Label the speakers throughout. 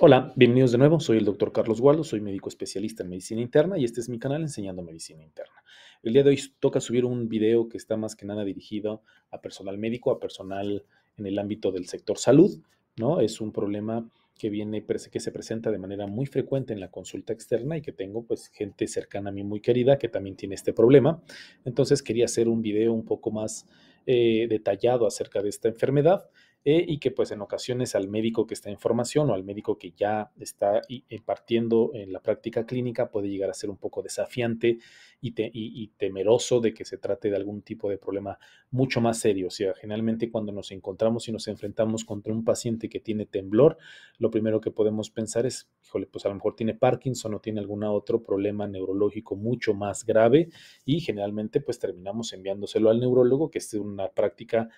Speaker 1: Hola, bienvenidos de nuevo. Soy el doctor Carlos Gualdo, soy médico especialista en medicina interna y este es mi canal enseñando medicina interna. El día de hoy toca subir un video que está más que nada dirigido a personal médico, a personal en el ámbito del sector salud, ¿no? Es un problema que viene que se presenta de manera muy frecuente en la consulta externa y que tengo pues gente cercana a mí muy querida que también tiene este problema. Entonces quería hacer un video un poco más eh, detallado acerca de esta enfermedad eh, y que pues en ocasiones al médico que está en formación o al médico que ya está partiendo en la práctica clínica puede llegar a ser un poco desafiante y, temeroso de que se trate de algún tipo de problema mucho más serio. O sea, generalmente cuando nos encontramos y nos enfrentamos contra un paciente que tiene temblor, lo primero que podemos pensar es, híjole, pues a lo mejor tiene Parkinson o tiene algún otro problema neurológico mucho más grave y generalmente pues terminamos enviándoselo al neurólogo, que es una práctica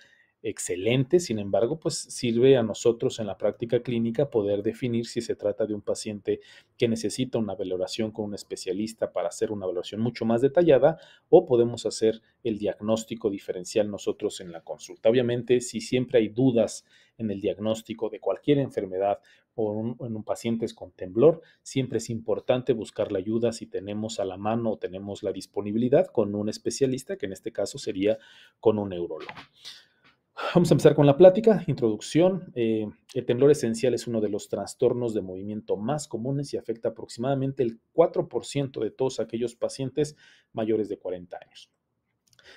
Speaker 1: excelente, sin embargo, pues sirve a nosotros en la práctica clínica poder definir si se trata de un paciente que necesita una valoración con un especialista para hacer una valoración mucho más detallada o podemos hacer el diagnóstico diferencial nosotros en la consulta. Obviamente, si siempre hay dudas en el diagnóstico de cualquier enfermedad o en un paciente con temblor, siempre es importante buscar la ayuda si tenemos a la mano o tenemos la disponibilidad con un especialista, que en este caso sería con un neurólogo. Vamos a empezar con la plática, introducción. Eh, el temblor esencial es uno de los trastornos de movimiento más comunes y afecta aproximadamente el 4% de todos aquellos pacientes mayores de 40 años.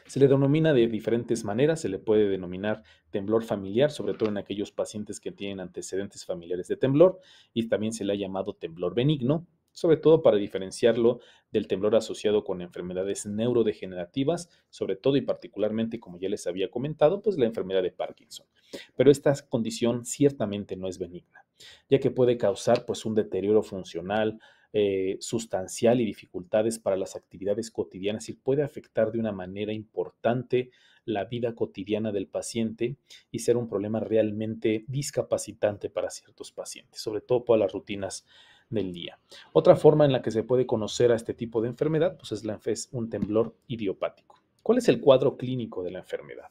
Speaker 1: Se le denomina de diferentes maneras, se le puede denominar temblor familiar, sobre todo en aquellos pacientes que tienen antecedentes familiares de temblor, y también se le ha llamado temblor benigno, sobre todo para diferenciarlo del temblor asociado con enfermedades neurodegenerativas, sobre todo y particularmente, como ya les había comentado, pues la enfermedad de Parkinson. Pero esta condición ciertamente no es benigna, ya que puede causar pues un deterioro funcional, eh, sustancial y dificultades para las actividades cotidianas y puede afectar de una manera importante la vida cotidiana del paciente y ser un problema realmente discapacitante para ciertos pacientes, sobre todo para las rutinas del día. Otra forma en la que se puede conocer a este tipo de enfermedad pues es, un temblor idiopático. ¿Cuál es el cuadro clínico de la enfermedad?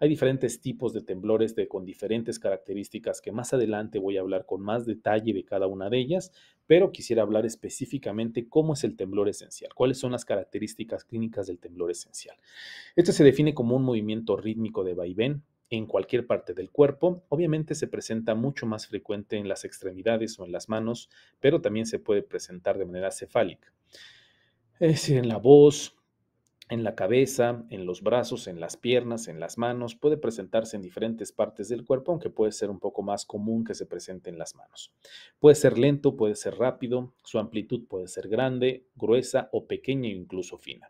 Speaker 1: Hay diferentes tipos de temblores con diferentes características que más adelante voy a hablar con más detalle de cada una de ellas, pero quisiera hablar específicamente cómo es el temblor esencial, cuáles son las características clínicas del temblor esencial. Este se define como un movimiento rítmico de vaivén en cualquier parte del cuerpo. Obviamente se presenta mucho más frecuente en las extremidades o en las manos, pero también se puede presentar de manera cefálica. Es decir, en la voz, en la cabeza, en los brazos, en las piernas, en las manos, puede presentarse en diferentes partes del cuerpo, aunque puede ser un poco más común que se presente en las manos. Puede ser lento, puede ser rápido, su amplitud puede ser grande, gruesa o pequeña e incluso fina.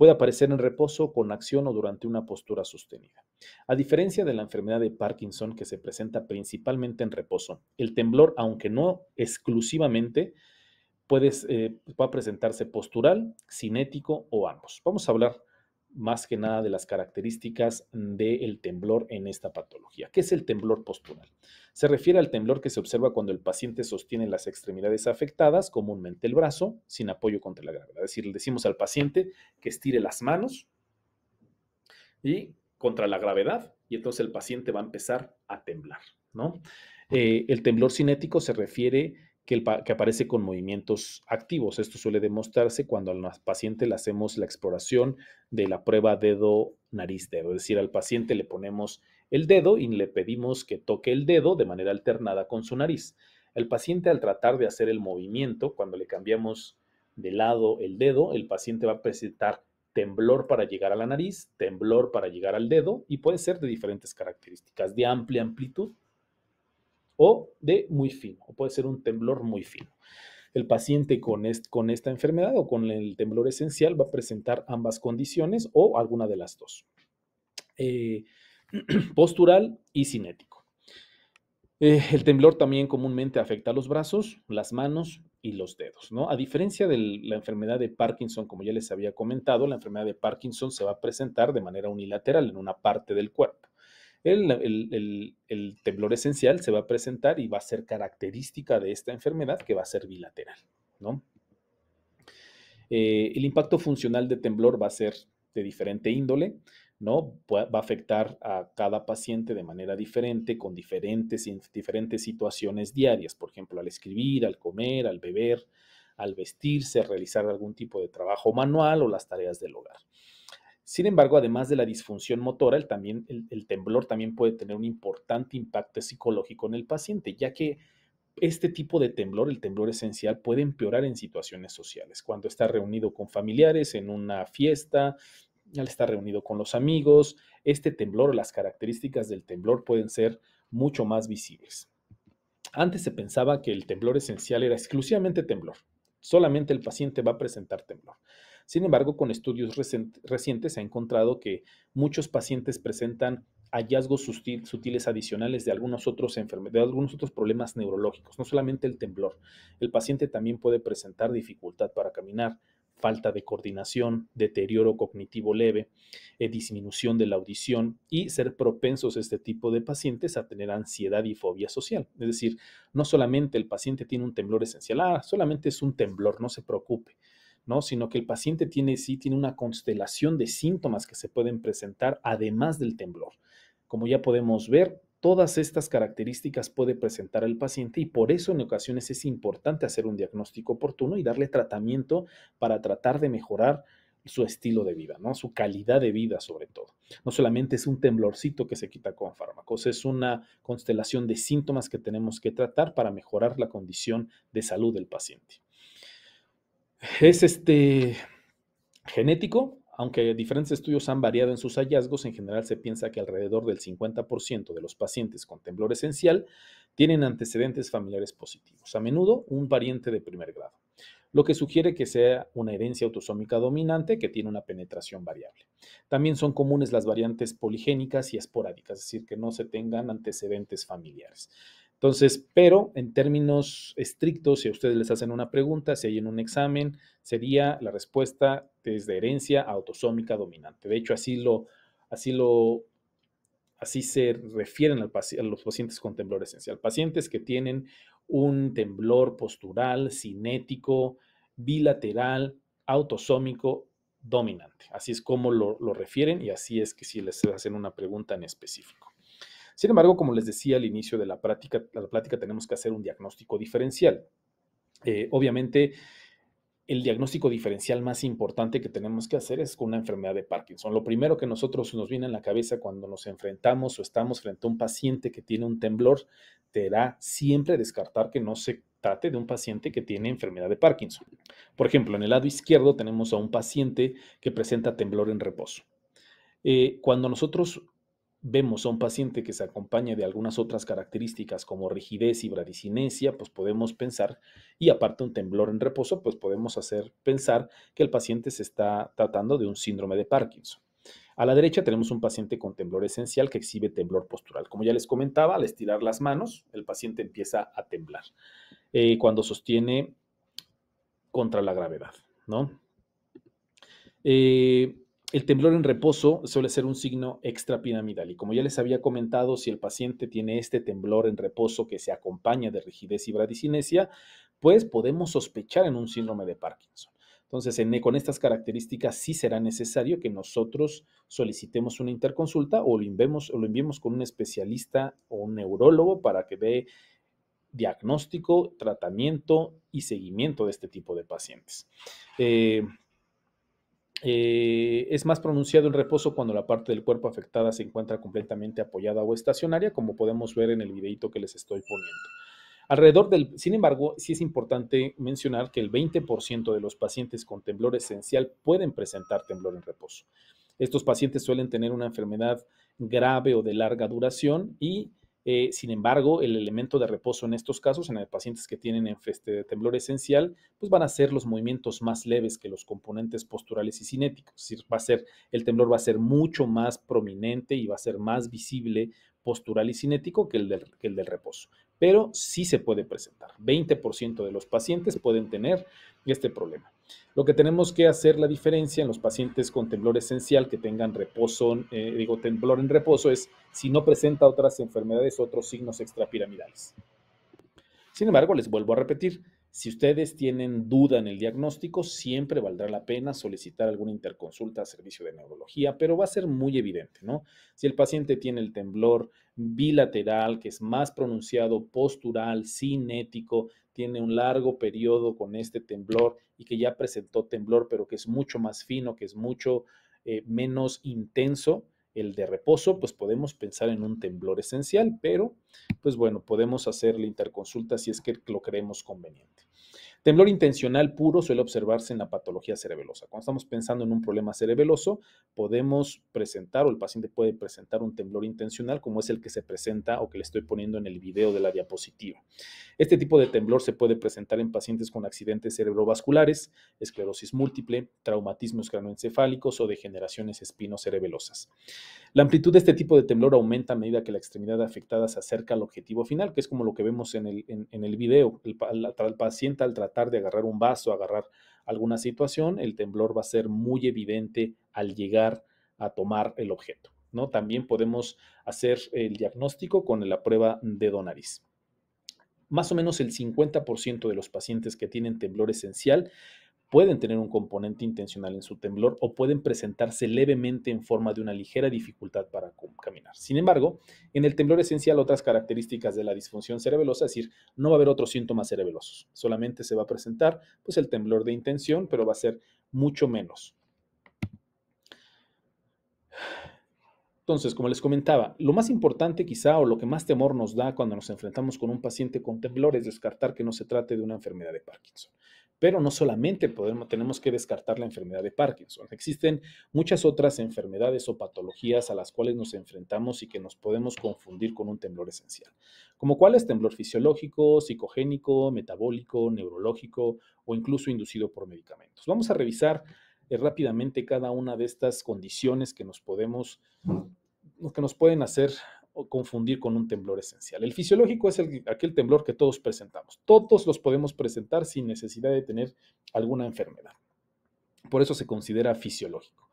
Speaker 1: Puede aparecer en reposo, con acción o durante una postura sostenida. A diferencia de la enfermedad de Parkinson que se presenta principalmente en reposo, el temblor, aunque no exclusivamente, eh, puede, presentarse postural, cinético o ambos. Vamos a hablar más que nada de las características del temblor en esta patología. ¿Qué es el temblor postural? Se refiere al temblor que se observa cuando el paciente sostiene las extremidades afectadas, comúnmente el brazo, sin apoyo contra la gravedad. Es decir, le decimos al paciente que estire las manos y contra la gravedad, y entonces el paciente va a empezar a temblar. ¿no? Eh, el temblor cinético se refiere que, aparece con movimientos activos. Esto suele demostrarse cuando al paciente le hacemos la exploración de la prueba dedo-nariz-dedo, es decir, al paciente le ponemos el dedo y le pedimos que toque el dedo de manera alternada con su nariz. El paciente al tratar de hacer el movimiento, cuando le cambiamos de lado el dedo, el paciente va a presentar temblor para llegar a la nariz, temblor para llegar al dedo y puede ser de diferentes características, de amplia amplitud o de muy fino, o puede ser un temblor muy fino. El paciente con, con esta enfermedad o con el temblor esencial va a presentar ambas condiciones o alguna de las dos. Eh, postural y cinético. Eh, el temblor también comúnmente afecta a los brazos, las manos y los dedos, ¿no? A diferencia de la enfermedad de Parkinson, como ya les había comentado, la enfermedad de Parkinson se va a presentar de manera unilateral en una parte del cuerpo. El, temblor esencial se va a presentar y va a ser característica de esta enfermedad que va a ser bilateral, ¿no? Eh, el impacto funcional de temblor va a ser de diferente índole, ¿no? Va a afectar a cada paciente de manera diferente, con diferentes, diferentes situaciones diarias, por ejemplo, al escribir, al comer, al beber, al vestirse, realizar algún tipo de trabajo manual o las tareas del hogar. Sin embargo, además de la disfunción motora, el, también, el, temblor también puede tener un importante impacto psicológico en el paciente, ya que este tipo de temblor, el temblor esencial, puede empeorar en situaciones sociales, cuando está reunido con familiares, en una fiesta, al estar reunido con los amigos, este temblor, las características del temblor pueden ser mucho más visibles. Antes se pensaba que el temblor esencial era exclusivamente temblor, solamente el paciente va a presentar temblor. Sin embargo, con estudios recientes se ha encontrado que muchos pacientes presentan hallazgos sutiles adicionales de algunos otros problemas neurológicos, no solamente el temblor. El paciente también puede presentar dificultad para caminar, falta de coordinación, deterioro cognitivo leve, eh, disminución de la audición y ser propensos este tipo de pacientes a tener ansiedad y fobia social. Es decir, no solamente el paciente tiene un temblor esencial, ah, solamente es un temblor, no se preocupe. ¿no? Sino que el paciente tiene, sí, tiene una constelación de síntomas que se pueden presentar además del temblor. Como ya podemos ver, todas estas características puede presentar el paciente y por eso en ocasiones es importante hacer un diagnóstico oportuno y darle tratamiento para tratar de mejorar su estilo de vida, ¿no? Su calidad de vida sobre todo. No solamente es un temblorcito que se quita con fármacos, es una constelación de síntomas que tenemos que tratar para mejorar la condición de salud del paciente. Es este genético, aunque diferentes estudios han variado en sus hallazgos, en general se piensa que alrededor del 50% de los pacientes con temblor esencial tienen antecedentes familiares positivos, a menudo un pariente de primer grado, lo que sugiere que sea una herencia autosómica dominante que tiene una penetración variable. También son comunes las variantes poligénicas y esporádicas, es decir, que no se tengan antecedentes familiares. Entonces, pero en términos estrictos, si a ustedes les hacen una pregunta, si hay en un examen, sería la respuesta desde herencia autosómica dominante. De hecho, así lo, así lo, así se refieren al a los pacientes con temblor esencial. Pacientes que tienen un temblor postural, cinético, bilateral, autosómico dominante. Así es como lo, lo refieren y así es que si les hacen una pregunta en específico. Sin embargo, como les decía al inicio de la práctica, la plática tenemos que hacer un diagnóstico diferencial. Eh, obviamente, el diagnóstico diferencial más importante que tenemos que hacer es con una enfermedad de Parkinson. Lo primero que nosotros nos viene en la cabeza cuando nos enfrentamos o estamos frente a un paciente que tiene un temblor, te da siempre descartar que no se trate de un paciente que tiene enfermedad de Parkinson. Por ejemplo, en el lado izquierdo tenemos a un paciente que presenta temblor en reposo. Eh, cuando nosotros vemos a un paciente que se acompaña de algunas otras características como rigidez y bradicinesia, pues podemos pensar, y aparte un temblor en reposo, pues podemos hacer pensar que el paciente se está tratando de un síndrome de Parkinson. A la derecha tenemos un paciente con temblor esencial que exhibe temblor postural. Como ya les comentaba, al estirar las manos, el paciente empieza a temblar eh, cuando sostiene contra la gravedad, ¿no? Eh, el temblor en reposo suele ser un signo extrapiramidal y como ya les había comentado, si el paciente tiene este temblor en reposo que se acompaña de rigidez y bradicinesia, pues podemos sospechar en un síndrome de Parkinson. Entonces, con estas características sí será necesario que nosotros solicitemos una interconsulta o lo enviemos, o lo con un especialista o un neurólogo para que dé diagnóstico, tratamiento y seguimiento de este tipo de pacientes. Eh, eh, es más pronunciado el reposo cuando la parte del cuerpo afectada se encuentra completamente apoyada o estacionaria, como podemos ver en el videito que les estoy poniendo. Alrededor del, sin embargo, sí es importante mencionar que el 20% de los pacientes con temblor esencial pueden presentar temblor en reposo. Estos pacientes suelen tener una enfermedad grave o de larga duración y eh, sin embargo, el elemento de reposo en estos casos, en los pacientes que tienen de este, temblor esencial, pues van a ser los movimientos más leves que los componentes posturales y cinéticos. Es decir, va a ser, el temblor va a ser mucho más prominente y va a ser más visible postural y cinético que el que el del reposo. Pero sí se puede presentar. 20% de los pacientes pueden tener este problema. Lo que tenemos que hacer la diferencia en los pacientes con temblor esencial que tengan reposo, eh, digo, temblor en reposo, es si no presenta otras enfermedades, otros signos extrapiramidales. Sin embargo, les vuelvo a repetir, si ustedes tienen duda en el diagnóstico, siempre valdrá la pena solicitar alguna interconsulta a servicio de neurología, pero va a ser muy evidente, ¿no? Si el paciente tiene el temblor bilateral, que es más pronunciado, postural, cinético, tiene un largo periodo con este temblor y que ya presentó temblor, pero que es mucho más fino, que es mucho eh, menos intenso, el de reposo, pues podemos pensar en un temblor esencial, pero pues bueno, podemos hacer la interconsulta si es que lo creemos conveniente. Temblor intencional puro suele observarse en la patología cerebelosa. Cuando estamos pensando en un problema cerebeloso, podemos presentar o el paciente puede presentar un temblor intencional como es el que se presenta o que le estoy poniendo en el video de la diapositiva. Este tipo de temblor se puede presentar en pacientes con accidentes cerebrovasculares, esclerosis múltiple, traumatismos cranoencefálicos o degeneraciones espinocerebelosas. La amplitud de este tipo de temblor aumenta a medida que la extremidad afectada se acerca al objetivo final, que es como lo que vemos en el, en, video. paciente al tratar tratar de agarrar un vaso, agarrar alguna situación, el temblor va a ser muy evidente al llegar a tomar el objeto. ¿no? También podemos hacer el diagnóstico con la prueba de Donariz. Más o menos el 50% de los pacientes que tienen temblor esencial pueden tener un componente intencional en su temblor o pueden presentarse levemente en forma de una ligera dificultad para caminar. Sin embargo, en el temblor esencial otras características de la disfunción cerebelosa, es decir, no va a haber otros síntomas cerebelosos, solamente se va a presentar pues el temblor de intención, pero va a ser mucho menos. Entonces, como les comentaba, lo más importante quizá o lo que más temor nos da cuando nos enfrentamos con un paciente con temblor es descartar que no se trate de una enfermedad de Parkinson. Pero no solamente podemos, tenemos que descartar la enfermedad de Parkinson. Existen muchas otras enfermedades o patologías a las cuales nos enfrentamos y que nos podemos confundir con un temblor esencial, como cuál es temblor fisiológico, psicogénico, metabólico, neurológico o incluso inducido por medicamentos. Vamos a revisar eh, rápidamente cada una de estas condiciones que nos podemos que nos pueden hacer confundir con un temblor esencial. El fisiológico es el, aquel temblor que todos presentamos. Todos los podemos presentar sin necesidad de tener alguna enfermedad. Por eso se considera fisiológico.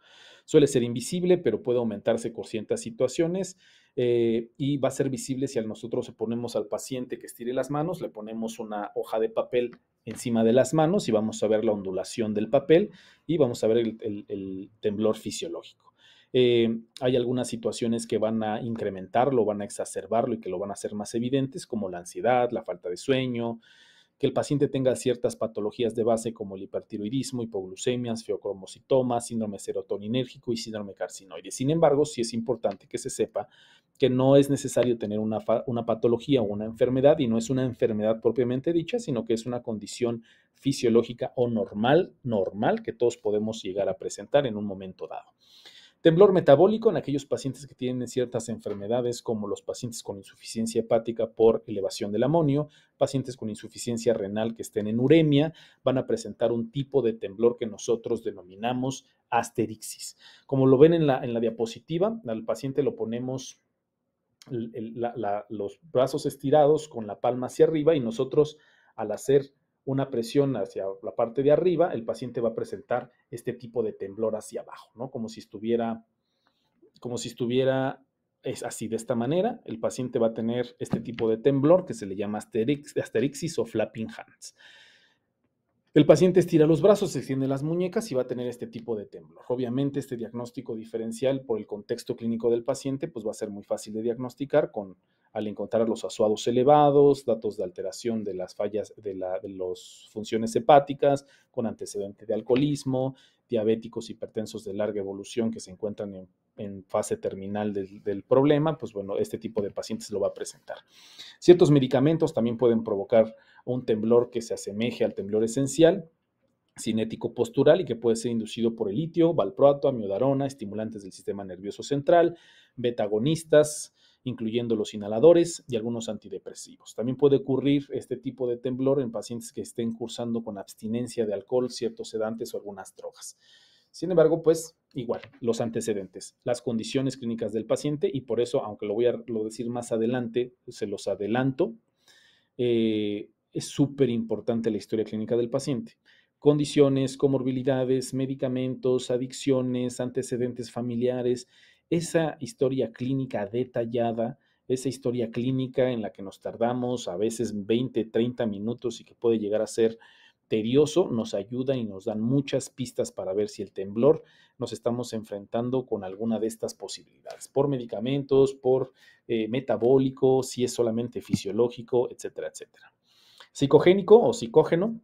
Speaker 1: Suele ser invisible, pero puede aumentarse por ciertas situaciones eh, y va a ser visible si a nosotros ponemos al paciente que estire las manos, le ponemos una hoja de papel encima de las manos y vamos a ver la ondulación del papel y vamos a ver el temblor fisiológico. Eh, hay algunas situaciones que van a incrementarlo, van a exacerbarlo y que lo van a hacer más evidentes, como la ansiedad, la falta de sueño, que el paciente tenga ciertas patologías de base como el hipertiroidismo, hipoglucemias, fiocromocitomas, síndrome serotoninérgico y síndrome carcinoide. Sin embargo, sí es importante que se sepa que no es necesario tener una patología o una enfermedad, y no es una enfermedad propiamente dicha, sino que es una condición fisiológica o normal, normal, que todos podemos llegar a presentar en un momento dado. Temblor metabólico en aquellos pacientes que tienen ciertas enfermedades como los pacientes con insuficiencia hepática por elevación del amonio, pacientes con insuficiencia renal que estén en uremia, van a presentar un tipo de temblor que nosotros denominamos asterixis. Como lo ven en la, en la diapositiva, al paciente lo ponemos los brazos estirados con la palma hacia arriba y nosotros al hacer una presión hacia la parte de arriba, el paciente va a presentar este tipo de temblor hacia abajo, ¿no? Como si estuviera, como si estuviera es así, de esta manera, el paciente va a tener este tipo de temblor que se le llama asterix, asterixis o flapping hands. El paciente estira los brazos, se extiende las muñecas y va a tener este tipo de temblor. Obviamente este diagnóstico diferencial por el contexto clínico del paciente pues va a ser muy fácil de diagnosticar con al encontrar los asuados elevados, datos de alteración de las fallas de, las funciones hepáticas, con antecedente de alcoholismo, diabéticos hipertensos de larga evolución que se encuentran en, fase terminal del, del, problema, pues bueno, este tipo de pacientes lo va a presentar. Ciertos medicamentos también pueden provocar un temblor que se asemeje al temblor esencial, cinético postural y que puede ser inducido por el litio, valproato, amiodarona, estimulantes del sistema nervioso central, betagonistas, incluyendo los inhaladores y algunos antidepresivos. También puede ocurrir este tipo de temblor en pacientes que estén cursando con abstinencia de alcohol, ciertos sedantes o algunas drogas. Sin embargo, pues igual, los antecedentes, las condiciones clínicas del paciente y por eso, aunque lo voy a decir más adelante, se los adelanto, eh, es súper importante la historia clínica del paciente. Condiciones, comorbilidades, medicamentos, adicciones, antecedentes familiares, esa historia clínica detallada, esa historia clínica en la que nos tardamos a veces 20, 30 minutos y que puede llegar a ser tedioso, nos ayuda y nos dan muchas pistas para ver si el temblor nos estamos enfrentando con alguna de estas posibilidades, por medicamentos, por eh, metabólico, si es solamente fisiológico, etcétera, etcétera. Psicogénico o psicógeno,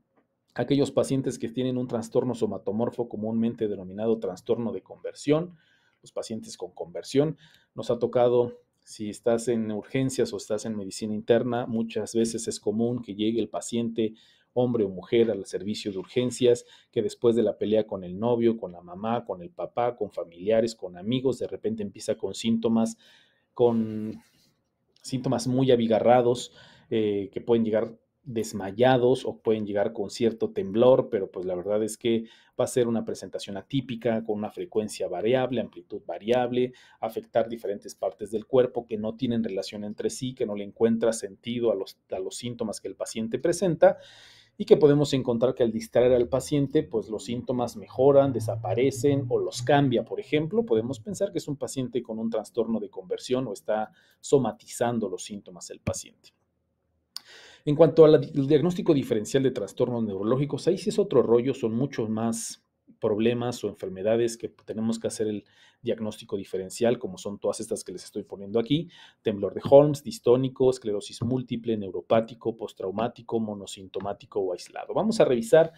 Speaker 1: aquellos pacientes que tienen un trastorno somatomorfo comúnmente denominado trastorno de conversión, los pacientes con conversión. Nos ha tocado, si estás en urgencias o estás en medicina interna, muchas veces es común que llegue el paciente hombre o mujer al servicio de urgencias, que después de la pelea con el novio, con la mamá, con el papá, con familiares, con amigos, de repente empieza con síntomas, con síntomas muy abigarrados, eh, que pueden llegar desmayados o pueden llegar con cierto temblor, pero pues la verdad es que va a ser una presentación atípica con una frecuencia variable, amplitud variable, afectar diferentes partes del cuerpo que no tienen relación entre sí, que no le encuentra sentido a los, síntomas que el paciente presenta y que podemos encontrar que al distraer al paciente, pues los síntomas mejoran, desaparecen o los cambia. Por ejemplo, podemos pensar que es un paciente con un trastorno de conversión o está somatizando los síntomas el paciente. En cuanto al diagnóstico diferencial de trastornos neurológicos, ahí sí es otro rollo, son muchos más problemas o enfermedades que tenemos que hacer el diagnóstico diferencial, como son todas estas que les estoy poniendo aquí, temblor de Holmes, distónico, esclerosis múltiple, neuropático, postraumático, monosintomático o aislado. Vamos a revisar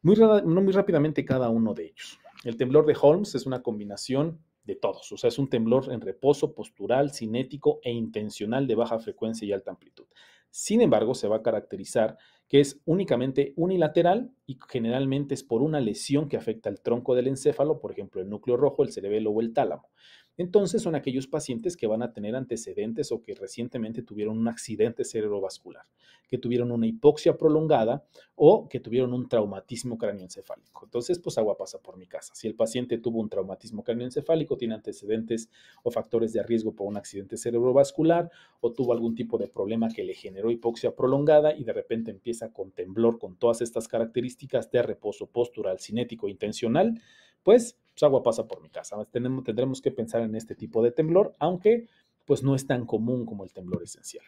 Speaker 1: muy, no muy rápidamente cada uno de ellos. El temblor de Holmes es una combinación de todos, o sea, es un temblor en reposo postural, cinético e intencional de baja frecuencia y alta amplitud. Sin embargo, se va a caracterizar que es únicamente unilateral y generalmente es por una lesión que afecta al tronco del encéfalo, por ejemplo, el núcleo rojo, el cerebelo o el tálamo. Entonces son aquellos pacientes que van a tener antecedentes o que recientemente tuvieron un accidente cerebrovascular, que tuvieron una hipoxia prolongada o que tuvieron un traumatismo cráneoencefálico. Entonces, pues agua pasa por mi casa. Si el paciente tuvo un traumatismo cráneoencefálico, tiene antecedentes o factores de riesgo por un accidente cerebrovascular o tuvo algún tipo de problema que le generó hipoxia prolongada y de repente empieza con temblor con todas estas características de reposo postural cinético intencional, pues pues agua pasa por mi casa. Tenemos, tendremos que pensar en este tipo de temblor, aunque pues no es tan común como el temblor esencial.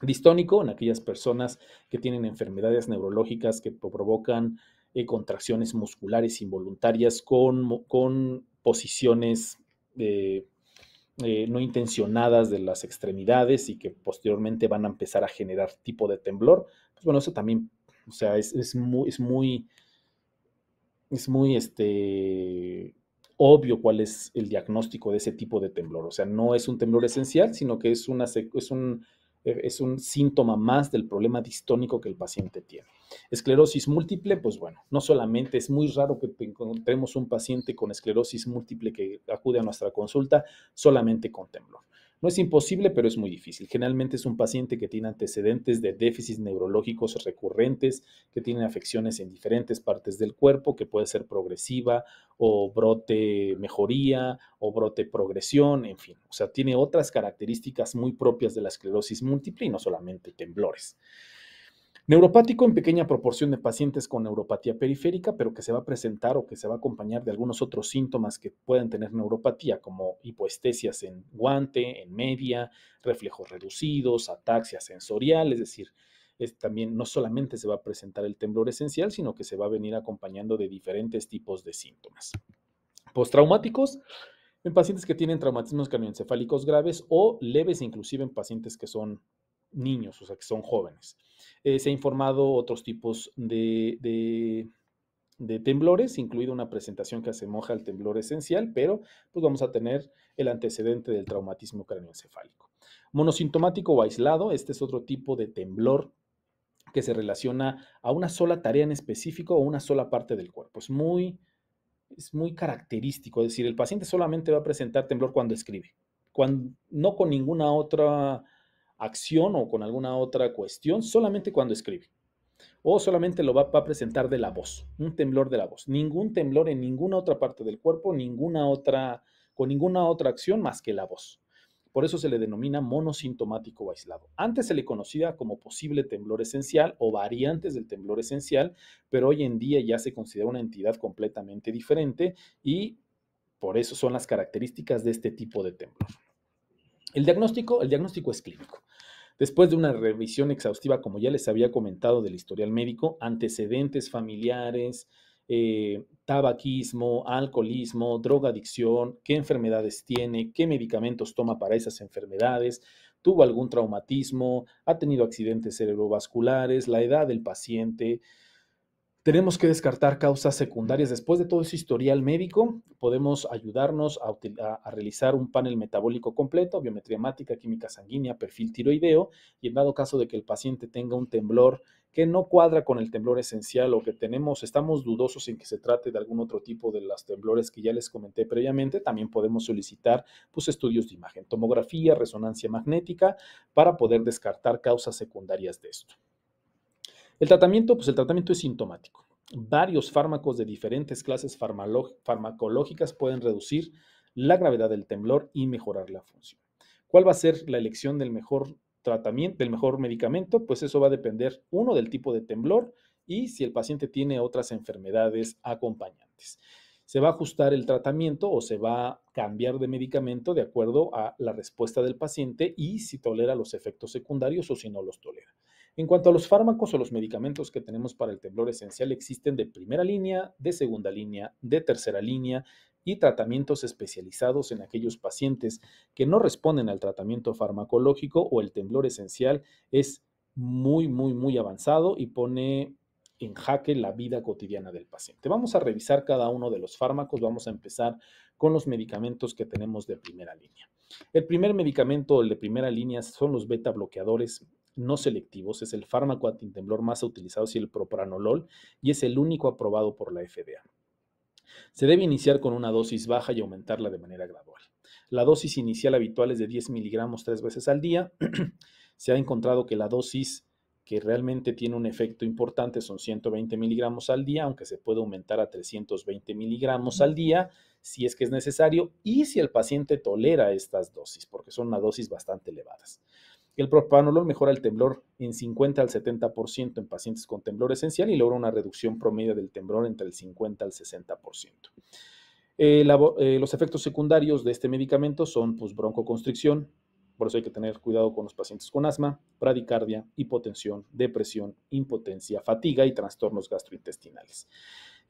Speaker 1: Distónico en aquellas personas que tienen enfermedades neurológicas que provocan eh, contracciones musculares involuntarias con, posiciones eh, eh, no intencionadas de las extremidades y que posteriormente van a empezar a generar tipo de temblor. Pues bueno, eso también, o sea, es muy es muy este, obvio cuál es el diagnóstico de ese tipo de temblor. O sea, no es un temblor esencial, sino que es, una, es, un, eh, es un síntoma más del problema distónico que el paciente tiene. Esclerosis múltiple, pues bueno, no solamente es muy raro que encontremos un paciente con esclerosis múltiple que acude a nuestra consulta solamente con temblor. No es imposible, pero es muy difícil. Generalmente es un paciente que tiene antecedentes de déficits neurológicos recurrentes, que tiene afecciones en diferentes partes del cuerpo, que puede ser progresiva o brote mejoría o brote progresión, en fin. O sea, tiene otras características muy propias de la esclerosis múltiple y no solamente temblores. Neuropático en pequeña proporción de pacientes con neuropatía periférica, pero que se va a presentar o que se va a acompañar de algunos otros síntomas que pueden tener neuropatía, como hipoestesias en guante, en media, reflejos reducidos, ataxia sensorial, es decir, también no solamente se va a presentar el temblor esencial, sino que se va a venir acompañando de diferentes tipos de síntomas. Postraumáticos, en pacientes que tienen traumatismos craneoencefálicos graves o leves, inclusive en pacientes que son niños, o sea, que son jóvenes. Eh, se ha informado otros tipos de, de, temblores, incluido una presentación que hace Moja al temblor esencial, pero pues vamos a tener el antecedente del traumatismo craneoencefálico. Monosintomático o aislado, este es otro tipo de temblor que se relaciona a una sola tarea en específico o una sola parte del cuerpo. Es muy, es muy característico, es decir, el paciente solamente va a presentar temblor cuando escribe, cuando, no con ninguna otra acción o con alguna otra cuestión solamente cuando escribe. O solamente lo va a presentar de la voz, un temblor de la voz. Ningún temblor en ninguna otra parte del cuerpo, ninguna otra, con ninguna otra acción más que la voz. Por eso se le denomina monosintomático o aislado. Antes se le conocía como posible temblor esencial o variantes del temblor esencial, pero hoy en día ya se considera una entidad completamente diferente y por eso son las características de este tipo de temblor. El diagnóstico, el diagnóstico es clínico. Después de una revisión exhaustiva, como ya les había comentado, del historial médico, antecedentes familiares, eh, tabaquismo, alcoholismo, drogadicción, qué enfermedades tiene, qué medicamentos toma para esas enfermedades, tuvo algún traumatismo, ha tenido accidentes cerebrovasculares, la edad del paciente, tenemos que descartar causas secundarias. Después de todo ese historial médico, podemos ayudarnos a, realizar un panel metabólico completo, biometría hemática, química sanguínea, perfil tiroideo, y en dado caso de que el paciente tenga un temblor que no cuadra con el temblor esencial o que tenemos, estamos dudosos en que se trate de algún otro tipo de los temblores que ya les comenté previamente, también podemos solicitar pues, estudios de imagen, tomografía, resonancia magnética, para poder descartar causas secundarias de esto. El tratamiento, pues el tratamiento es sintomático. Varios fármacos de diferentes clases farmacológicas pueden reducir la gravedad del temblor y mejorar la función. ¿Cuál va a ser la elección del mejor tratamiento, del mejor medicamento? Pues eso va a depender, uno, del tipo de temblor y si el paciente tiene otras enfermedades acompañantes. Se va a ajustar el tratamiento o se va a cambiar de medicamento de acuerdo a la respuesta del paciente y si tolera los efectos secundarios o si no los tolera. En cuanto a los fármacos o los medicamentos que tenemos para el temblor esencial, existen de primera línea, de segunda línea, de tercera línea y tratamientos especializados en aquellos pacientes que no responden al tratamiento farmacológico o el temblor esencial es muy, muy, muy avanzado y pone en jaque la vida cotidiana del paciente. Vamos a revisar cada uno de los fármacos, vamos a empezar con los medicamentos que tenemos de primera línea. El primer medicamento, el de primera línea, son los beta bloqueadores no selectivos, es el fármaco antitemblor más utilizado, es el propranolol, y es el único aprobado por la FDA. Se debe iniciar con una dosis baja y aumentarla de manera gradual. La dosis inicial habitual es de 10 miligramos tres veces al día. Se ha encontrado que la dosis que realmente tiene un efecto importante son 120 miligramos al día, aunque se puede aumentar a 320 miligramos al día si es que es necesario y si el paciente tolera estas dosis, porque son una dosis bastante elevadas. El propanolol mejora el temblor en 50 al 70% en pacientes con temblor esencial y logra una reducción promedio del temblor entre el 50 al 60%. Eh, eh, los efectos secundarios de este medicamento son pues, broncoconstricción, por eso hay que tener cuidado con los pacientes con asma, bradicardia, hipotensión, depresión, impotencia, fatiga y trastornos gastrointestinales.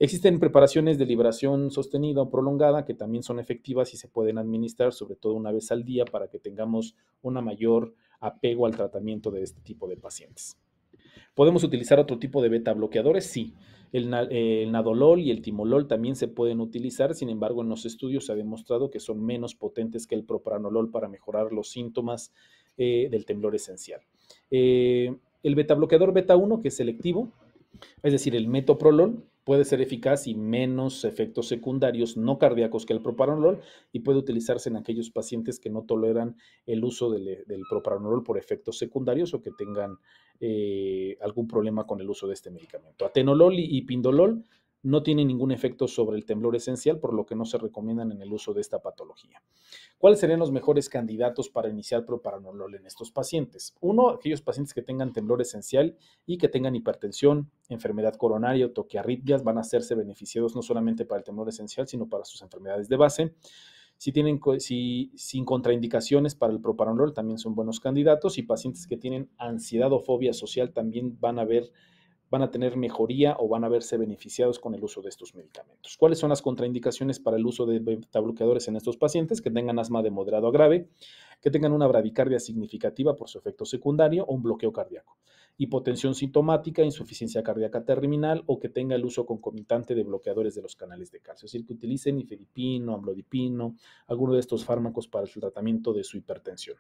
Speaker 1: Existen preparaciones de liberación sostenida o prolongada que también son efectivas y se pueden administrar, sobre todo una vez al día, para que tengamos un mayor apego al tratamiento de este tipo de pacientes. ¿Podemos utilizar otro tipo de beta bloqueadores? Sí. Eh, el, nadolol y el timolol también se pueden utilizar, sin embargo, en los estudios se ha demostrado que son menos potentes que el propranolol para mejorar los síntomas eh, del temblor esencial. Eh, el beta bloqueador beta 1, que es selectivo, es decir, el metoprolol, Puede ser eficaz y menos efectos secundarios no cardíacos que el propranolol y puede utilizarse en aquellos pacientes que no toleran el uso del, eh, del propranolol por efectos secundarios o que tengan eh, algún problema con el uso de este medicamento. Atenolol y pindolol no tiene ningún efecto sobre el temblor esencial, por lo que no se recomiendan en el uso de esta patología. ¿Cuáles serían los mejores candidatos para iniciar propranolol en estos pacientes? Uno, aquellos pacientes que tengan temblor esencial y que tengan hipertensión, enfermedad coronaria o toquiarritmias van a hacerse beneficiados no solamente para el temblor esencial, sino para sus enfermedades de base. Si tienen si, sin contraindicaciones para el propranolol, también son buenos candidatos y pacientes que tienen ansiedad o fobia social también van a ver van a tener mejoría o van a verse beneficiados con el uso de estos medicamentos. ¿Cuáles son las contraindicaciones para el uso de beta bloqueadores en estos pacientes? Que tengan asma de moderado a grave, que tengan una bradicardia significativa por su efecto secundario o un bloqueo cardíaco, hipotensión sintomática, insuficiencia cardíaca terminal o que tenga el uso concomitante de bloqueadores de los canales de calcio, es decir, que utilicen ifedipino, amlodipino, alguno de estos fármacos para el tratamiento de su hipertensión.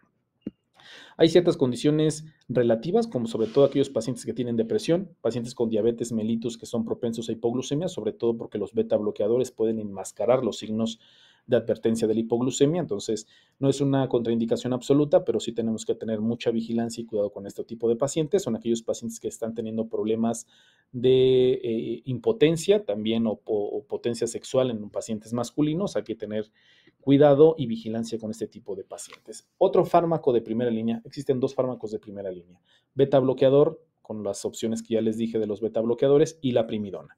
Speaker 1: Hay ciertas condiciones relativas, como sobre todo aquellos pacientes que tienen depresión, pacientes con diabetes mellitus que son propensos a hipoglucemia, sobre todo porque los beta bloqueadores pueden enmascarar los signos de advertencia de la hipoglucemia, entonces no es una contraindicación absoluta, pero sí tenemos que tener mucha vigilancia y cuidado con este tipo de pacientes. Son aquellos pacientes que están teniendo problemas de eh, impotencia también o, potencia sexual en pacientes masculinos, hay que tener cuidado y vigilancia con este tipo de pacientes. Otro fármaco de primera línea, existen dos fármacos de primera línea, beta bloqueador, con las opciones que ya les dije de los beta bloqueadores, y la primidona.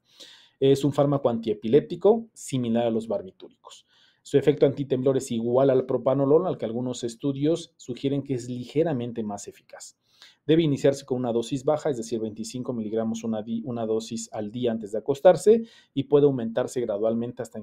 Speaker 1: Es un fármaco antiepiléptico similar a los barbitúricos. Su efecto antitemblor es igual al propanolol, al que algunos estudios sugieren que es ligeramente más eficaz. Debe iniciarse con una dosis baja, es decir, 25 miligramos una, una dosis al día antes de acostarse y puede aumentarse gradualmente hasta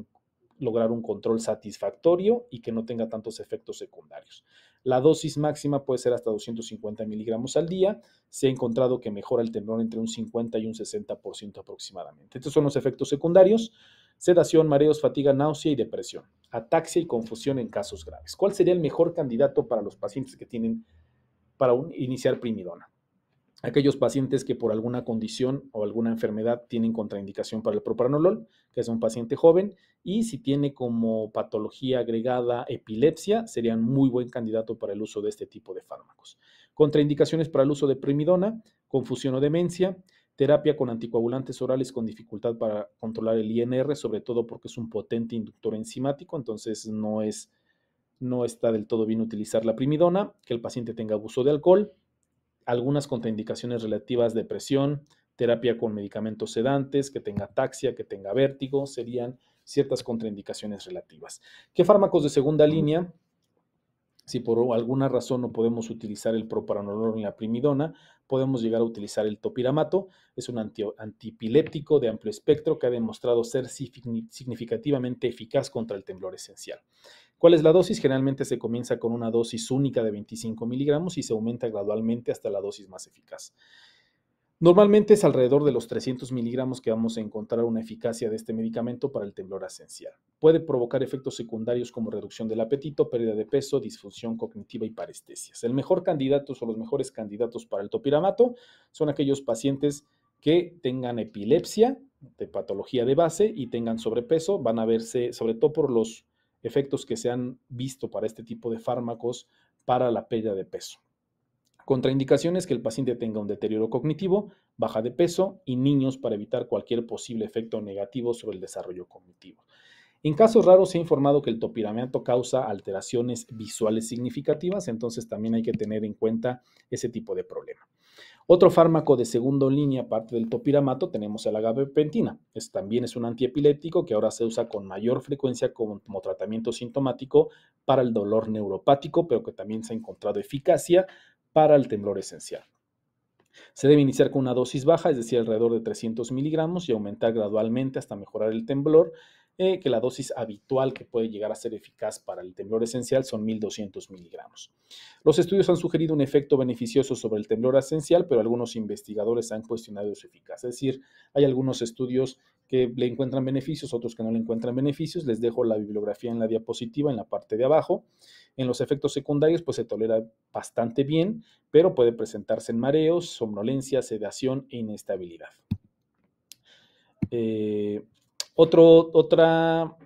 Speaker 1: lograr un control satisfactorio y que no tenga tantos efectos secundarios. La dosis máxima puede ser hasta 250 miligramos al día. Se ha encontrado que mejora el temblor entre un 50 y un 60% aproximadamente. Estos son los efectos secundarios. Sedación, mareos, fatiga, náusea y depresión. Ataxia y confusión en casos graves. ¿Cuál sería el mejor candidato para los pacientes que tienen para iniciar primidona? aquellos pacientes que por alguna condición o alguna enfermedad tienen contraindicación para el propranolol, que es un paciente joven, y si tiene como patología agregada epilepsia, serían muy buen candidato para el uso de este tipo de fármacos. Contraindicaciones para el uso de primidona, confusión o demencia, terapia con anticoagulantes orales con dificultad para controlar el INR, sobre todo porque es un potente inductor enzimático, entonces no es no está del todo bien utilizar la primidona, que el paciente tenga abuso de alcohol, algunas contraindicaciones relativas, depresión, terapia con medicamentos sedantes, que tenga taxia, que tenga vértigo, serían ciertas contraindicaciones relativas. ¿Qué fármacos de segunda línea? Si por alguna razón no podemos utilizar el propranolol ni la primidona, podemos llegar a utilizar el topiramato. Es un antipiléptico de amplio espectro que ha demostrado ser significativamente eficaz contra el temblor esencial. ¿Cuál es la dosis? Generalmente se comienza con una dosis única de 25 miligramos y se aumenta gradualmente hasta la dosis más eficaz. Normalmente es alrededor de los 300 miligramos que vamos a encontrar una eficacia de este medicamento para el temblor esencial. Puede provocar efectos secundarios como reducción del apetito, pérdida de peso, disfunción cognitiva y parestesias. El mejor candidato o los mejores candidatos para el topiramato son aquellos pacientes que tengan epilepsia de patología de base y tengan sobrepeso, van a verse sobre todo por los efectos que se han visto para este tipo de fármacos para la pérdida de peso. Contraindicaciones que el paciente tenga un deterioro cognitivo, baja de peso y niños para evitar cualquier posible efecto negativo sobre el desarrollo cognitivo. En casos raros se ha informado que el topiramato causa alteraciones visuales significativas, entonces también hay que tener en cuenta ese tipo de problema. Otro fármaco de segunda línea, aparte del topiramato, tenemos el agavepentina. Este también es un antiepiléptico que ahora se usa con mayor frecuencia como, como tratamiento sintomático para el dolor neuropático, pero que también se ha encontrado eficacia para el temblor esencial. Se debe iniciar con una dosis baja, es decir, alrededor de 300 miligramos, y aumentar gradualmente hasta mejorar el temblor eh, que la dosis habitual que puede llegar a ser eficaz para el temblor esencial son 1.200 miligramos. Los estudios han sugerido un efecto beneficioso sobre el temblor esencial, pero algunos investigadores han cuestionado su eficacia. Es decir, hay algunos estudios que le encuentran beneficios, otros que no le encuentran beneficios. Les dejo la bibliografía en la diapositiva en la parte de abajo. En los efectos secundarios, pues se tolera bastante bien, pero puede presentarse en mareos, somnolencia, sedación e inestabilidad. Eh, otro,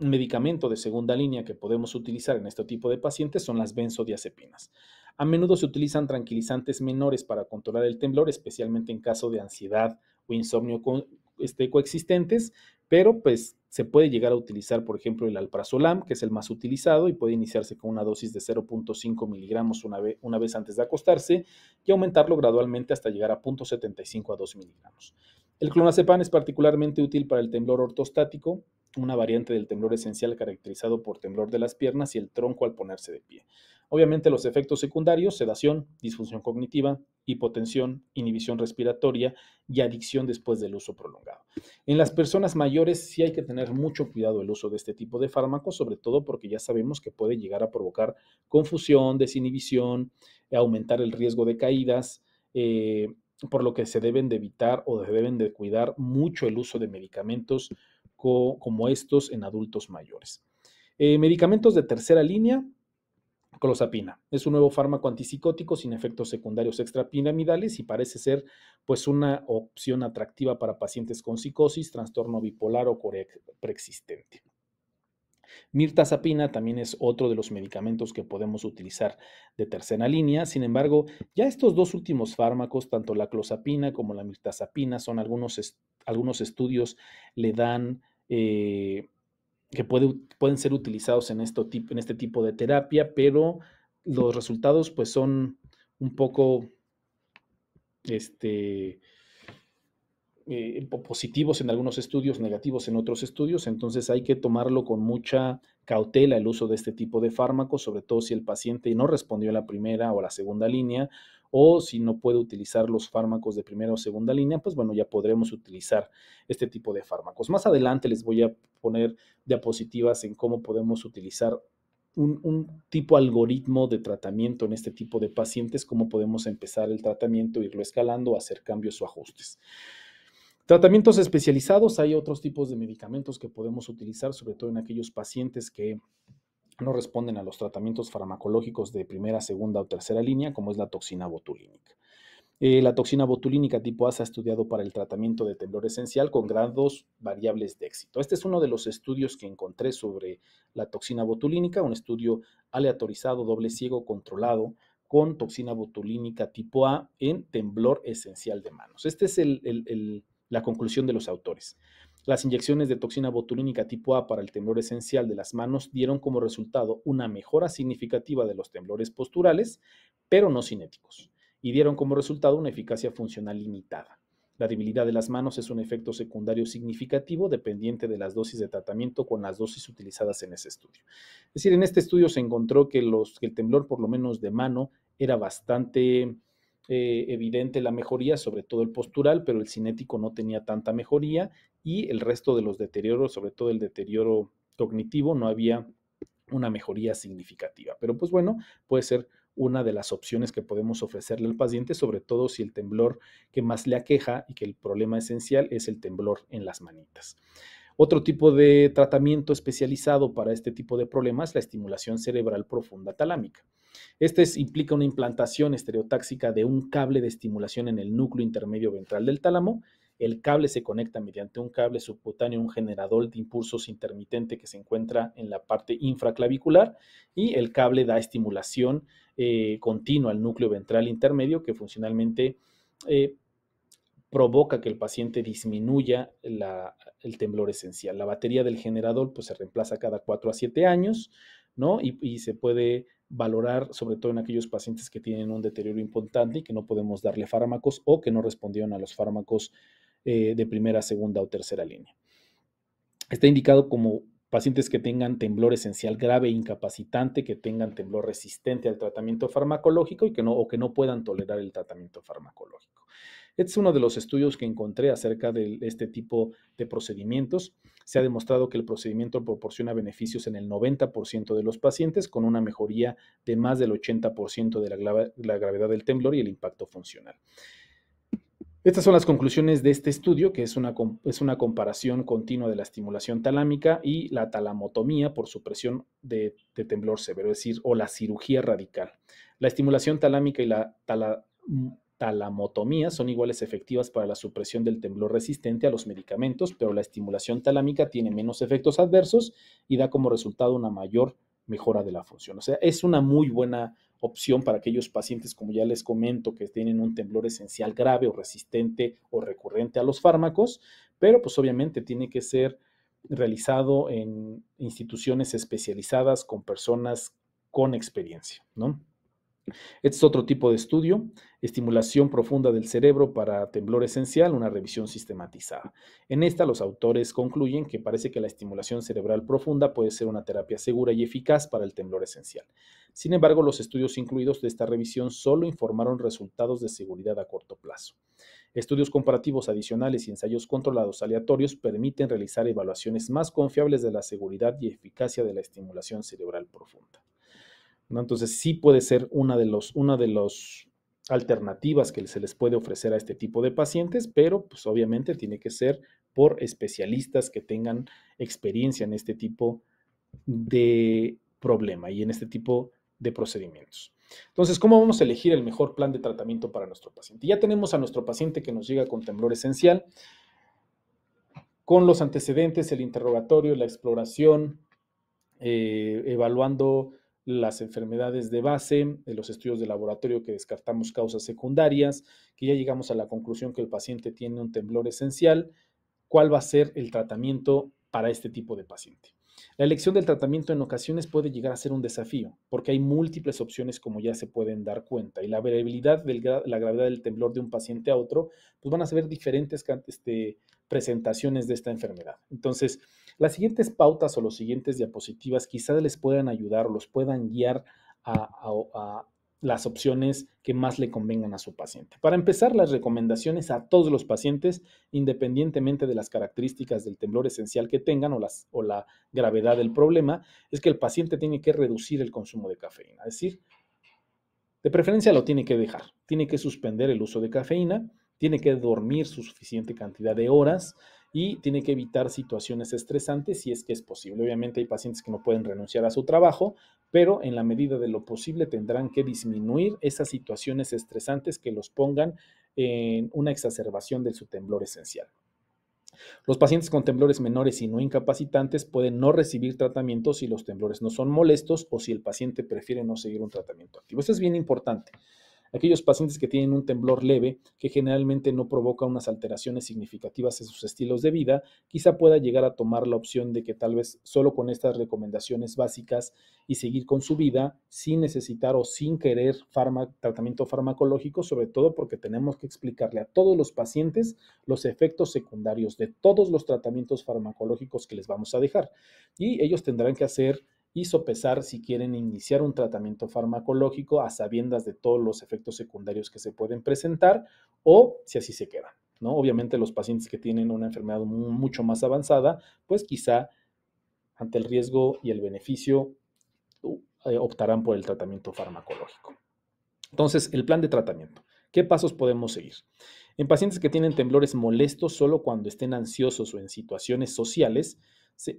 Speaker 1: medicamento de segunda línea que podemos utilizar en este tipo de pacientes son las benzodiazepinas. A menudo se utilizan tranquilizantes menores para controlar el temblor, especialmente en caso de ansiedad o insomnio este, coexistentes, pero pues se puede llegar a utilizar, por ejemplo, el alprazolam, que es el más utilizado y puede iniciarse con una dosis de 0.5 miligramos vez, una vez antes de acostarse y aumentarlo gradualmente hasta llegar a 0.75 a 2 miligramos. El clonazepam es particularmente útil para el temblor ortostático, una variante del temblor esencial caracterizado por temblor de las piernas y el tronco al ponerse de pie. Obviamente los efectos secundarios, sedación, disfunción cognitiva, hipotensión, inhibición respiratoria y adicción después del uso prolongado. En las personas mayores sí hay que tener mucho cuidado el uso de este tipo de fármacos, sobre todo porque ya sabemos que puede llegar a provocar confusión, desinhibición, aumentar el riesgo de caídas, eh, por lo que se deben de evitar o se deben de cuidar mucho el uso de medicamentos como estos en adultos mayores. Eh, medicamentos de tercera línea, Clozapina. Es un nuevo fármaco antipsicótico sin efectos secundarios extrapiramidales y parece ser pues una opción atractiva para pacientes con psicosis, trastorno bipolar o preexistente. Mirtazapina también es otro de los medicamentos que podemos utilizar de tercera línea, sin embargo, ya estos dos últimos fármacos, tanto la clozapina como la mirtazapina, son algunos, algunos estudios le dan... Eh, que pueden ser utilizados en, en este tipo de terapia, pero los resultados pues son un poco este, eh, positivos en algunos estudios, negativos en otros estudios, entonces hay que tomarlo con mucha cautela el uso de este tipo de fármacos, sobre todo si el paciente no respondió a la primera o la segunda línea o si no puede utilizar los fármacos de primera o segunda línea, pues bueno, ya podremos utilizar este tipo de fármacos. Más adelante les voy a poner diapositivas en cómo podemos utilizar un, un, tipo algoritmo de tratamiento en este tipo de pacientes, cómo podemos empezar el tratamiento, irlo escalando, hacer cambios o ajustes. Tratamientos especializados, hay otros tipos de medicamentos que podemos utilizar, sobre todo en aquellos pacientes que no responden a los tratamientos farmacológicos de primera, segunda o tercera línea, como es la toxina botulínica. Eh, la toxina botulínica tipo A se ha estudiado para el tratamiento de temblor esencial con grados variables de éxito. Este es uno de los estudios que encontré sobre la toxina botulínica, un estudio aleatorizado, doble ciego, controlado con toxina botulínica tipo A en temblor esencial de manos. Este es el, el la conclusión de los autores. Las inyecciones de toxina botulínica tipo A para el temblor esencial de las manos dieron como resultado una mejora significativa de los temblores posturales, pero no cinéticos, y dieron como resultado una eficacia funcional limitada. La debilidad de las manos es un efecto secundario significativo dependiente de las dosis de tratamiento con las dosis utilizadas en ese estudio. Es decir, en este estudio se encontró que, los, el temblor, por lo menos de mano, era bastante eh, evidente la mejoría, sobre todo el postural, pero el cinético no tenía tanta mejoría y el resto de los deterioros, sobre todo el deterioro cognitivo, no había una mejoría significativa. Pero pues bueno, puede ser una de las opciones que podemos ofrecerle al paciente, sobre todo si el temblor que más le aqueja y que el problema esencial es el temblor en las manitas. Otro tipo de tratamiento especializado para este tipo de problemas es la estimulación cerebral profunda talámica. Este implica una implantación estereotáxica de un cable de estimulación en el núcleo intermedio ventral del tálamo. El cable se conecta mediante un cable subcutáneo, un generador de impulsos intermitente que se encuentra en la parte infraclavicular y el cable da estimulación eh, continua al núcleo ventral intermedio que funcionalmente eh, provoca que el paciente disminuya el temblor esencial. La batería del generador pues, se reemplaza cada 4 a 7 años, ¿no? Y, se puede valorar, sobre todo en aquellos pacientes que tienen un deterioro importante y que no podemos darle fármacos o que no respondieron a los fármacos eh, de primera, segunda o tercera línea. Está indicado como pacientes que tengan temblor esencial grave e incapacitante, que tengan temblor resistente al tratamiento farmacológico y que no, o que no puedan tolerar el tratamiento farmacológico. Este es uno de los estudios que encontré acerca de este tipo de procedimientos. Se ha demostrado que el procedimiento proporciona beneficios en el 90% de los pacientes, con una mejoría de más del 80% de la, gravedad del temblor y el impacto funcional. Estas son las conclusiones de este estudio, que es una, es una, comparación continua de la estimulación talámica y la talamotomía por supresión de, temblor severo, es decir, o la cirugía radical. La estimulación talámica y la talamotomía talamotomías son iguales efectivas para la supresión del temblor resistente a los medicamentos, pero la estimulación talámica tiene menos efectos adversos y da como resultado una mayor mejora de la función. O sea, es una muy buena opción para aquellos pacientes, como ya les comento, que tienen un temblor esencial grave o resistente o recurrente a los fármacos, pero pues obviamente tiene que ser realizado en instituciones especializadas con personas con experiencia, ¿no? Este es otro tipo de estudio, estimulación profunda del cerebro para temblor esencial, una revisión sistematizada. En esta los autores concluyen que parece que la estimulación cerebral profunda puede ser una terapia segura y eficaz para el temblor esencial. Sin embargo, los estudios incluidos de esta revisión solo informaron resultados de seguridad a corto plazo. Estudios comparativos adicionales y ensayos controlados aleatorios permiten realizar evaluaciones más confiables de la seguridad y eficacia de la estimulación cerebral profunda. Entonces sí puede ser una de las alternativas que se les puede ofrecer a este tipo de pacientes, pero pues obviamente tiene que ser por especialistas que tengan experiencia en este tipo de problema y en este tipo de procedimientos. Entonces, ¿cómo vamos a elegir el mejor plan de tratamiento para nuestro paciente? Ya tenemos a nuestro paciente que nos llega con temblor esencial, con los antecedentes, el interrogatorio, la exploración, eh, evaluando las enfermedades de base, de los estudios de laboratorio que descartamos causas secundarias, que ya llegamos a la conclusión que el paciente tiene un temblor esencial, cuál va a ser el tratamiento para este tipo de paciente. La elección del tratamiento en ocasiones puede llegar a ser un desafío, porque hay múltiples opciones como ya se pueden dar cuenta, y la variabilidad de la gravedad del temblor de un paciente a otro, pues van a ser diferentes este, presentaciones de esta enfermedad. Entonces, las siguientes pautas o los siguientes diapositivas quizás les puedan ayudar o los puedan guiar a, las opciones que más le convengan a su paciente. Para empezar, las recomendaciones a todos los pacientes, independientemente de las características del temblor esencial que tengan o, o, la gravedad del problema, es que el paciente tiene que reducir el consumo de cafeína. Es decir, de preferencia lo tiene que dejar, tiene que suspender el uso de cafeína, tiene que dormir su suficiente cantidad de horas, y tiene que evitar situaciones estresantes si es que es posible. Obviamente hay pacientes que no pueden renunciar a su trabajo, pero en la medida de lo posible tendrán que disminuir esas situaciones estresantes que los pongan en una exacerbación de su temblor esencial. Los pacientes con temblores menores y no incapacitantes pueden no recibir tratamiento si los temblores no son molestos o si el paciente prefiere no seguir un tratamiento activo. Esto es bien importante aquellos pacientes que tienen un temblor leve, que generalmente no provoca unas alteraciones significativas en sus estilos de vida, quizá pueda llegar a tomar la opción de que tal vez solo con estas recomendaciones básicas y seguir con su vida sin necesitar o sin querer tratamiento farmacológico, sobre todo porque tenemos que explicarle a todos los pacientes los efectos secundarios de todos los tratamientos farmacológicos que les vamos a dejar. Y ellos tendrán que hacer y sopesar si quieren iniciar un tratamiento farmacológico a sabiendas de todos los efectos secundarios que se pueden presentar o si así se quedan. ¿no? Obviamente los pacientes que tienen una enfermedad mucho más avanzada, pues quizá ante el riesgo y el beneficio eh, optarán por el tratamiento farmacológico. Entonces, el plan de tratamiento. ¿Qué pasos podemos seguir? En pacientes que tienen temblores molestos solo cuando estén ansiosos o en situaciones sociales,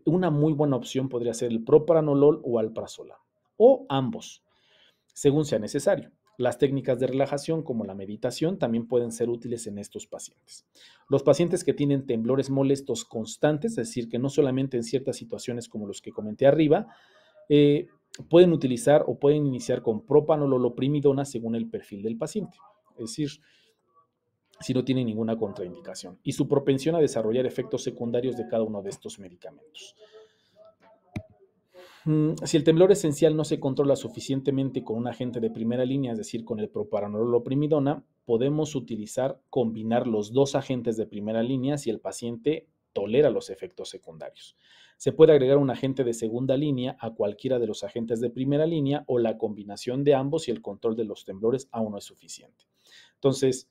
Speaker 1: una muy buena opción podría ser el propranolol o alprazolam, o ambos, según sea necesario. Las técnicas de relajación como la meditación también pueden ser útiles en estos pacientes. Los pacientes que tienen temblores molestos constantes, es decir, que no solamente en ciertas situaciones como los que comenté arriba, eh, pueden utilizar o pueden iniciar con propanolol primidona según el perfil del paciente. Es decir, si no tiene ninguna contraindicación y su propensión a desarrollar efectos secundarios de cada uno de estos medicamentos. Mm, si el temblor esencial no se controla suficientemente con un agente de primera línea, es decir, con el propranolol o primidona, podemos utilizar, combinar los dos agentes de primera línea si el paciente tolera los efectos secundarios. Se puede agregar un agente de segunda línea a cualquiera de los agentes de primera línea o la combinación de ambos si el control de los temblores aún no es suficiente. Entonces,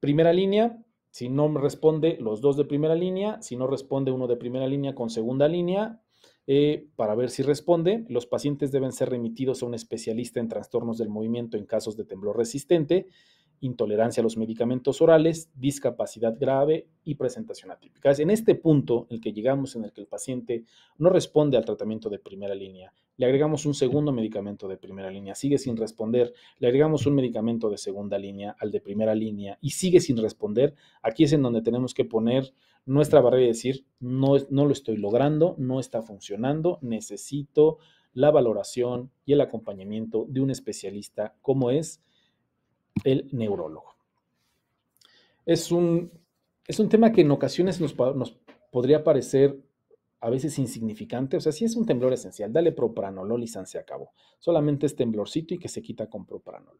Speaker 1: primera línea, si no responde los dos de primera línea, si no responde uno de primera línea con segunda línea, eh, para ver si responde, los pacientes deben ser remitidos a un especialista en trastornos del movimiento en casos de temblor resistente intolerancia a los medicamentos orales, discapacidad grave y presentación atípica. en este punto en el que llegamos, en el que el paciente no responde al tratamiento de primera línea. Le agregamos un segundo medicamento de primera línea, sigue sin responder. Le agregamos un medicamento de segunda línea al de primera línea y sigue sin responder. Aquí es en donde tenemos que poner nuestra barrera y decir, no, no lo estoy logrando, no está funcionando, necesito la valoración y el acompañamiento de un especialista como es el neurólogo. Es un, es un tema que en ocasiones nos, nos, podría parecer a veces insignificante, o sea, si es un temblor esencial, dale propranolol y se acabó. Solamente es temblorcito y que se quita con propranolol.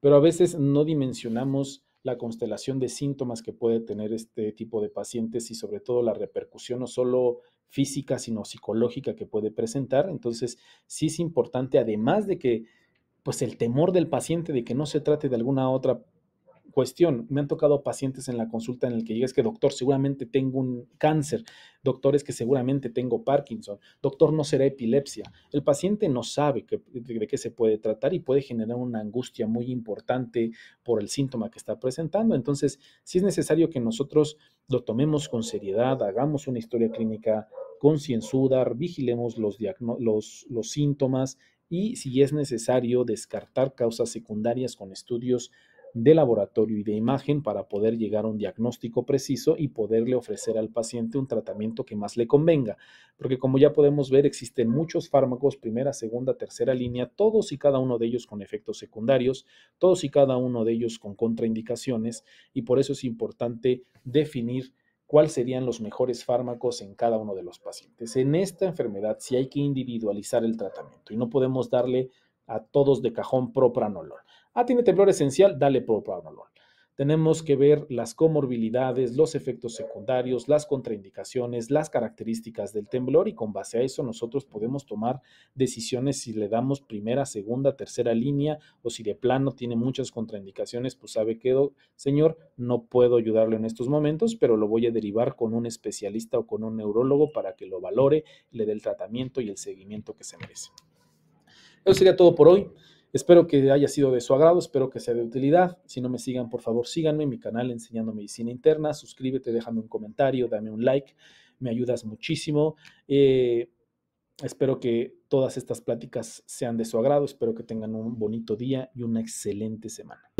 Speaker 1: Pero a veces no dimensionamos la constelación de síntomas que puede tener este tipo de pacientes y sobre todo la repercusión no solo física, sino psicológica que puede presentar. Entonces, sí es importante, además de que pues el temor del paciente de que no se trate de alguna otra cuestión. Me han tocado pacientes en la consulta en el que llega es que doctor, seguramente tengo un cáncer, doctor, es que seguramente tengo Parkinson, doctor, no será epilepsia. El paciente no sabe de qué se puede tratar y puede generar una angustia muy importante por el síntoma que está presentando. Entonces, sí es necesario que nosotros lo tomemos con seriedad, hagamos una historia clínica concienzuda, vigilemos los síntomas y si es necesario descartar causas secundarias con estudios de laboratorio y de imagen para poder llegar a un diagnóstico preciso y poderle ofrecer al paciente un tratamiento que más le convenga. Porque como ya podemos ver, existen muchos fármacos, primera, segunda, tercera línea, todos y cada uno de ellos con efectos secundarios, todos y cada uno de ellos con contraindicaciones, y por eso es importante definir cuáles serían los mejores fármacos en cada uno de los pacientes. En esta enfermedad sí hay que individualizar el tratamiento y no podemos darle a todos de cajón propranolol. Ah, tiene temblor esencial, dale propranolol tenemos que ver las comorbilidades, los efectos secundarios, las contraindicaciones, las características del temblor y con base a eso nosotros podemos tomar decisiones si le damos primera, segunda, tercera línea o si de plano tiene muchas contraindicaciones, pues sabe que, señor, no puedo ayudarle en estos momentos, pero lo voy a derivar con un especialista o con un neurólogo para que lo valore, le dé el tratamiento y el seguimiento que se merece. Eso sería todo por hoy. Espero que haya sido de su agrado, espero que sea de utilidad. Si no me sigan, por favor, síganme en mi canal Enseñando Medicina Interna. Suscríbete, déjame un comentario, dame un like, me ayudas muchísimo. Eh, espero que todas estas pláticas sean de su agrado, espero que tengan un bonito día y una excelente semana.